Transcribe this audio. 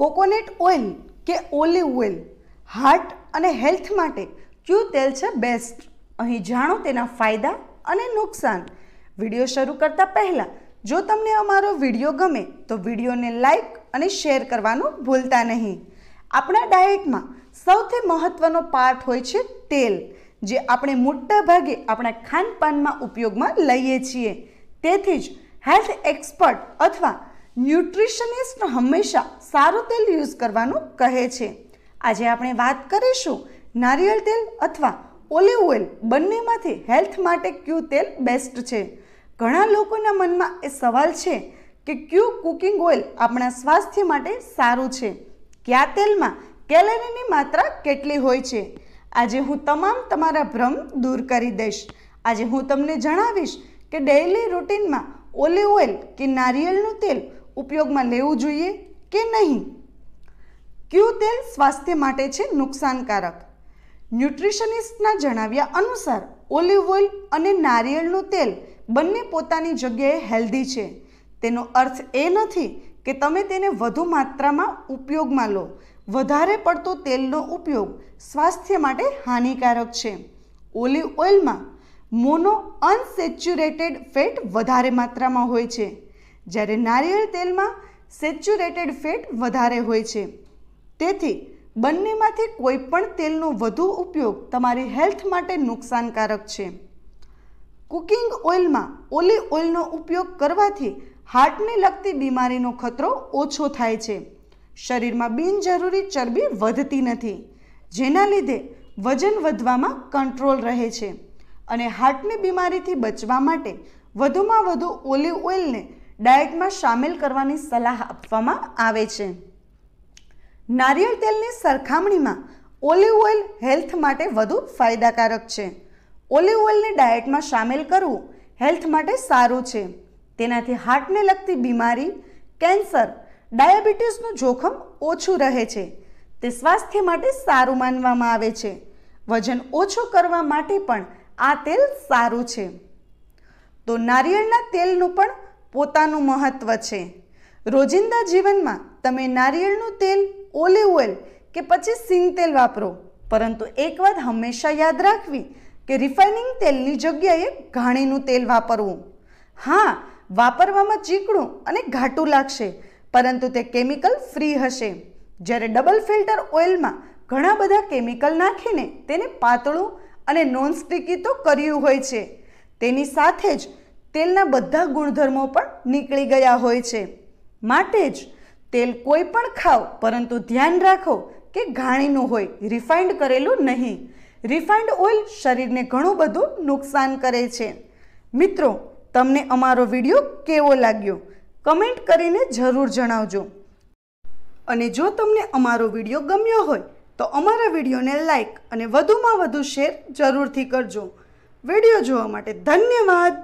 coconut oil કે olive oil heart અને health માટે કયું તેલ છે બેસ્ટ અહીં જાણો તેના ફાયદા અને નુકસાન વિડીયો શરૂ કરતા પહેલાં જો તમને અમારો વિડીયો ગમે તો વિડીયોને લાઈક અને શેર કરવાનું ભૂલતા નહીં આપણા ડાયટમાં સૌથી મહત્ત્વનો પાર્ટ હોય છે તેલ જે આપણે મોટા ભાગે આપણા ખાનપાનમાં ઉપયોગમાં લઈએ છીએ તેથી જ હેલ્થ એક્સપર્ટ અથવા ન્યુટ્રિશનિસ્ટ હંમેશા સારું તેલ યુઝ કરવાનું કહે છે આજે આપણે વાત કરીશું નારિયેળ તેલ અથવા ઓલિવ ઓઇલ બંનેમાંથી હેલ્થ માટે ક્યુ તેલ બેસ્ટ છે ઘણા લોકોના મનમાં એ સવાલ છે કે ક્યુ કુકિંગ ઓઇલ આપણા સ્વાસ્થ્ય માટે સારું છે કયા તેલમાં કેલેરીની માત્રા કેટલી હોય છે આજે હું તમામ તમારા ભ્રમ દૂર કરી દઈશ આજે હું તમને જણાવીશ કે ડેઇલી રૂટીનમાં ઓલિવ ઓઇલ કે નારિયેળનું તેલ ઉપયોગમાં લેવું જોઈએ કે નહીં ક્યુ તેલ સ્વાસ્થ્ય માટે છે નુકસાનકારક ન્યુટ્રિશનિસ્ટના જણાવ્યા અનુસાર ઓલિવ ઓઇલ અને નારિયેળનું તેલ બંને પોતાની જગ્યાએ હેલ્ધી છે તેનો અર્થ એ નથી કે તમે તેને વધુ માત્રામાં ઉપયોગમાં લો વધારે પડતો તેલનો ઉપયોગ સ્વાસ્થ્ય માટે હાનિકારક છે ઓલિવ ઓઇલમાં મોનો અનસેચ્યુરેટેડ ફેટ વધારે માત્રામાં હોય છે જ્યારે નારિયેળ તેલમાં સેચ્યુરેટેડ ફેટ વધારે હોય છે તેથી બંનેમાંથી કોઈ પણ તેલનો વધુ ઉપયોગ તમારી હેલ્થ માટે નુકસાનકારક છે કુકિંગ ઓઇલમાં ઓલી ઓઇલનો ઉપયોગ કરવાથી હાર્ટને લગતી બીમારીનો ખતરો ઓછો થાય છે શરીરમાં બિનજરૂરી ચરબી વધતી નથી જેના લીધે વજન વધવામાં કંટ્રોલ રહે છે અને હાર્ટની બીમારીથી બચવા માટે વધુમાં વધુ ઓલિવ ઓઇલને ડાયટમાં સામેલ કરવાની સલાહ આપવામાં આવે છે નારિયેળ તેલની સરખામણીમાં ઓલિવ ઓઇલ હેલ્થ માટે વધુ ફાયદાકારક છે ઓલિવ ઓઇલને ડાયટમાં સામેલ કરવું હેલ્થ માટે સારું છે તેનાથી હાર્ટને લગતી બીમારી કેન્સર ડાયાબિટીસનું જોખમ ઓછું રહે છે તે સ્વાસ્થ્ય માટે સારું માનવામાં આવે છે વજન ઓછું કરવા માટે પણ આ તેલ સારું છે તો નારિયેળના તેલનું પણ પોતાનું મહત્ત્વ છે રોજિંદા જીવનમાં તમે નારિયેળનું તેલ ઓલિવ ઓઇલ કે પછી સિંગ તેલ વાપરો પરંતુ એક વાત હંમેશા યાદ રાખવી કે રિફાઇનિંગ તેલની જગ્યાએ ઘાણીનું તેલ વાપરવું હા વાપરવામાં ચીકણું અને ઘાટું લાગશે પરંતુ તે કેમિકલ ફ્રી હશે જ્યારે ડબલ ફિલ્ટર ઓઇલમાં ઘણા બધા કેમિકલ નાખીને તેને પાતળું અને નોનસ્ટિકી તો કર્યું હોય છે તેની સાથે જ તેલના બધા ગુણધર્મો પણ નીકળી ગયા હોય છે માટે જ તેલ કોઈ પણ ખાઓ પરંતુ ધ્યાન રાખો કે ઘાણીનું હોય રિફાઇન્ડ કરેલું નહીં રિફાઇન્ડ ઓઇલ શરીરને ઘણું બધું નુકસાન કરે છે મિત્રો તમને અમારો વિડીયો કેવો લાગ્યો કમેન્ટ કરીને જરૂર જણાવજો અને જો તમને અમારો વિડીયો ગમ્યો હોય તો અમારા વિડીયોને લાઈક અને વધુમાં વધુ શેર જરૂરથી કરજો વિડીયો જોવા માટે ધન્યવાદ